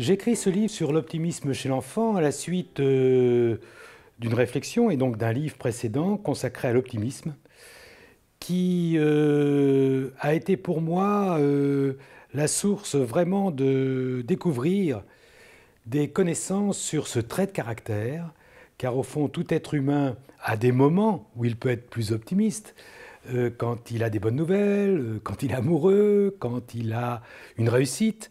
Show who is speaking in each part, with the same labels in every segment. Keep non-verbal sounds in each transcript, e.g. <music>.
Speaker 1: J'écris ce livre sur l'optimisme chez l'enfant à la suite euh, d'une réflexion et donc d'un livre précédent consacré à l'optimisme qui euh, a été pour moi euh, la source vraiment de découvrir des connaissances sur ce trait de caractère, car au fond tout être humain a des moments où il peut être plus optimiste, quand il a des bonnes nouvelles, quand il est amoureux, quand il a une réussite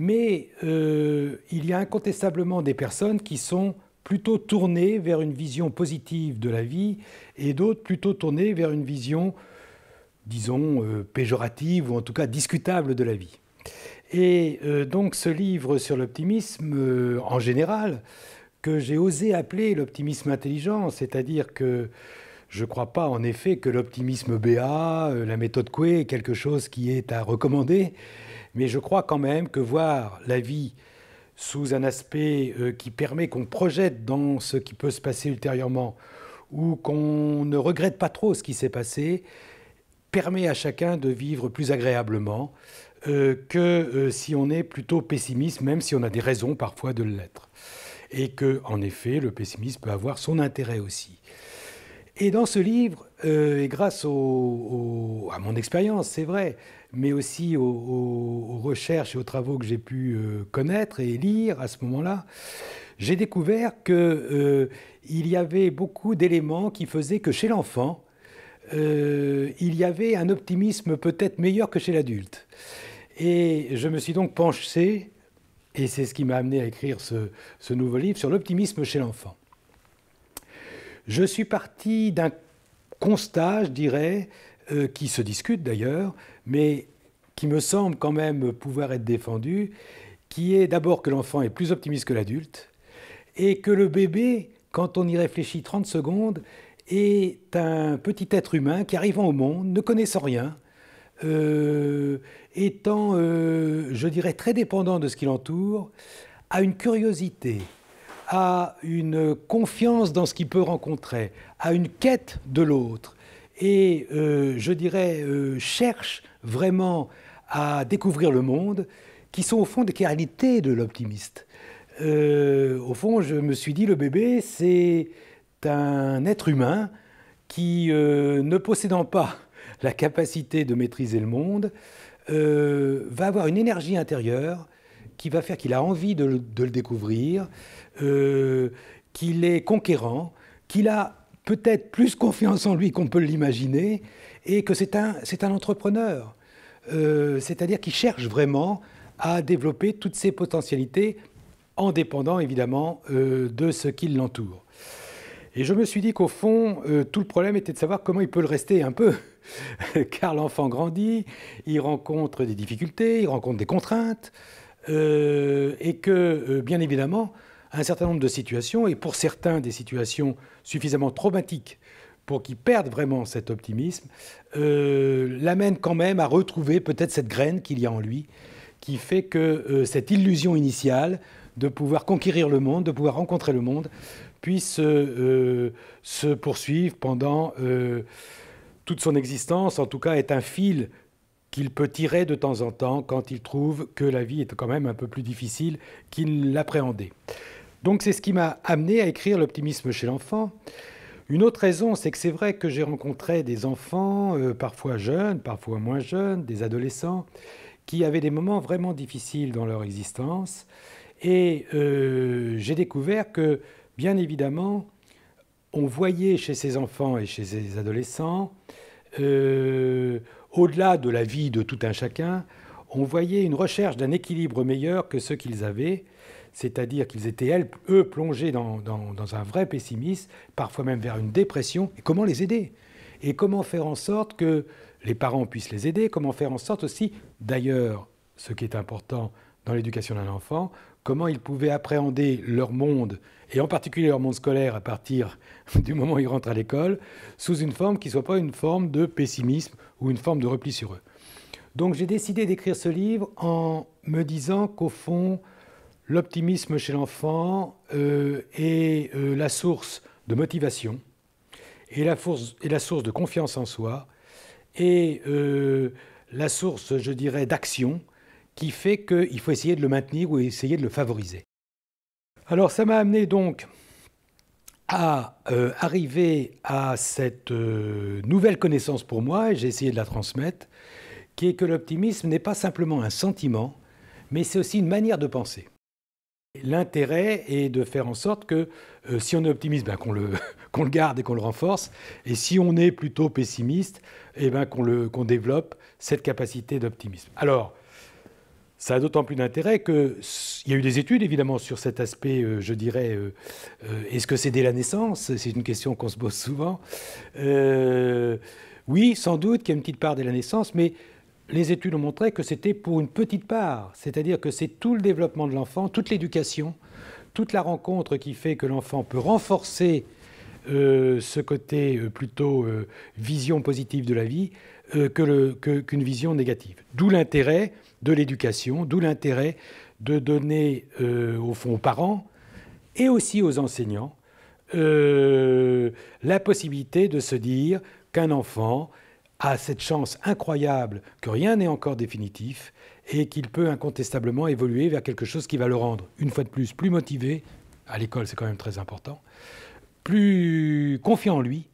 Speaker 1: mais euh, il y a incontestablement des personnes qui sont plutôt tournées vers une vision positive de la vie et d'autres plutôt tournées vers une vision, disons, euh, péjorative ou en tout cas discutable de la vie. Et euh, donc ce livre sur l'optimisme en général, que j'ai osé appeler l'optimisme intelligent, c'est-à-dire que je ne crois pas en effet que l'optimisme BA, la méthode Coué, est quelque chose qui est à recommander, mais je crois quand même que voir la vie sous un aspect euh, qui permet qu'on projette dans ce qui peut se passer ultérieurement ou qu'on ne regrette pas trop ce qui s'est passé, permet à chacun de vivre plus agréablement euh, que euh, si on est plutôt pessimiste, même si on a des raisons parfois de l'être. Et que, en effet, le pessimisme peut avoir son intérêt aussi. Et dans ce livre, et grâce à mon expérience, c'est vrai, mais aussi aux, recherches et aux travaux que j'ai pu euh, connaître et lire à ce moment-là, j'ai découvert qu'il euh, y avait beaucoup d'éléments qui faisaient que chez l'enfant, euh, il y avait un optimisme peut-être meilleur que chez l'adulte. Et je me suis donc penché, et c'est ce qui m'a amené à écrire ce nouveau livre, sur l'optimisme chez l'enfant. Je suis parti d'un constat, je dirais, euh, qui se discute d'ailleurs, mais qui me semble quand même pouvoir être défendu, qui est d'abord que l'enfant est plus optimiste que l'adulte, et que le bébé, quand on y réfléchit 30 secondes, est un petit être humain qui arrivant au monde, ne connaissant rien, euh, étant, euh, je dirais, très dépendant de ce qui l'entoure, a une curiosité, a une confiance dans ce qu'il peut rencontrer, a une quête de l'autre, et euh, je dirais euh, cherche vraiment à découvrir le monde, qui sont au fond des qualités de l'optimiste. Euh, au fond, je me suis dit, le bébé, c'est un être humain qui, ne possédant pas <laughs> la capacité de maîtriser le monde, va avoir une énergie intérieure qui va faire qu'il a envie de le découvrir, qu'il est conquérant, qu'il a peut-être plus confiance en lui qu'on peut l'imaginer, et que c'est un, c'est un entrepreneur, euh, c'est-à-dire qu'il cherche vraiment à développer toutes ses potentialités en dépendant évidemment euh, de ce qui l'entoure. Et je me suis dit qu'au fond, euh, tout le problème était de savoir comment il peut le rester un peu, <laughs> car l'enfant grandit, il rencontre des difficultés, il rencontre des contraintes, et que bien évidemment, un certain nombre de situations, et pour certains des situations suffisamment traumatiques pour qu'ils perdent vraiment cet optimisme, euh, l'amène quand même à retrouver peut-être cette graine qu'il y a en lui, qui fait que euh, cette illusion initiale de pouvoir conquérir le monde, de pouvoir rencontrer le monde, puisse euh, se poursuivre pendant toute son existence, en tout cas est un fil qu'il peut tirer de temps en temps quand il trouve que la vie est quand même un peu plus difficile qu'il l'appréhendait. Donc c'est ce qui m'a amené à écrire l'optimisme chez l'enfant. Une autre raison, c'est que c'est vrai que j'ai rencontré des enfants, euh, parfois jeunes, parfois moins jeunes, des adolescents, qui avaient des moments vraiment difficiles dans leur existence. Et euh, j'ai découvert que, bien évidemment, on voyait chez ces enfants et chez ces adolescents, euh, au-delà de la vie de tout un chacun, on voyait une recherche d'un équilibre meilleur que ceux qu'ils avaient c'est-à-dire qu'ils étaient, eux, plongés dans, dans, un vrai pessimisme, parfois même vers une dépression. Et comment les aider Et comment faire en sorte que les parents puissent les aider Comment faire en sorte aussi, d'ailleurs, ce qui est important dans l'éducation d'un enfant, comment ils pouvaient appréhender leur monde, et en particulier leur monde scolaire à partir <laughs> du moment où ils rentrent à l'école, sous une forme qui ne soit pas une forme de pessimisme ou une forme de repli sur eux. Donc j'ai décidé d'écrire ce livre en me disant qu'au fond, l'optimisme chez l'enfant est euh, euh, la source de motivation est la, source de confiance en soi et euh, la source, je dirais, d'action qui fait qu'il faut essayer de le maintenir ou essayer de le favoriser. Alors ça m'a amené donc à arriver à cette nouvelle connaissance pour moi, et j'ai essayé de la transmettre, qui est que l'optimisme n'est pas simplement un sentiment, mais c'est aussi une manière de penser. L'intérêt est de faire en sorte que euh, si on est optimiste, ben, <laughs> qu'on le, garde et qu'on le renforce, et si on est plutôt pessimiste, eh ben, qu'on développe cette capacité d'optimisme. Alors, ça a d'autant plus d'intérêt qu'il y a eu des études évidemment sur cet aspect, euh, je dirais, euh, est-ce que c'est dès la naissance C'est une question qu'on se pose souvent. oui, sans doute qu'il y a une petite part dès la naissance, mais les études ont montré que c'était pour une petite part, c'est-à-dire que c'est tout le développement de l'enfant, toute l'éducation, toute la rencontre qui fait que l'enfant peut renforcer euh, ce côté euh, plutôt euh, vision positive de la vie qu'une que, qu'une vision négative. D'où l'intérêt de l'éducation, d'où l'intérêt de donner au fond aux parents et aussi aux enseignants la possibilité de se dire qu'un enfant a cette chance incroyable que rien n'est encore définitif et qu'il peut incontestablement évoluer vers quelque chose qui va le rendre, une fois de plus, plus motivé, à l'école c'est quand même très important, plus confiant en lui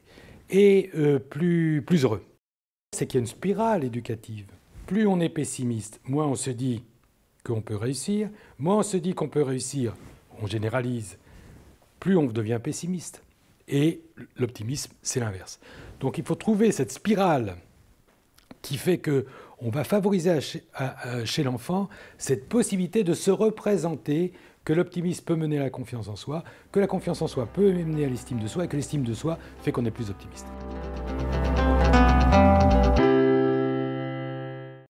Speaker 1: et euh, plus, plus heureux. C'est qu'il y a une spirale éducative. Plus on est pessimiste, moins on se dit qu'on peut réussir, moins on se dit qu'on peut réussir, on généralise, plus on devient pessimiste et l'optimisme, c'est l'inverse. Donc il faut trouver cette spirale qui fait que on va favoriser chez l'enfant cette possibilité de se représenter que l'optimisme peut mener à la confiance en soi, que la confiance en soi peut mener à l'estime de soi et que l'estime de soi fait qu'on est plus optimiste.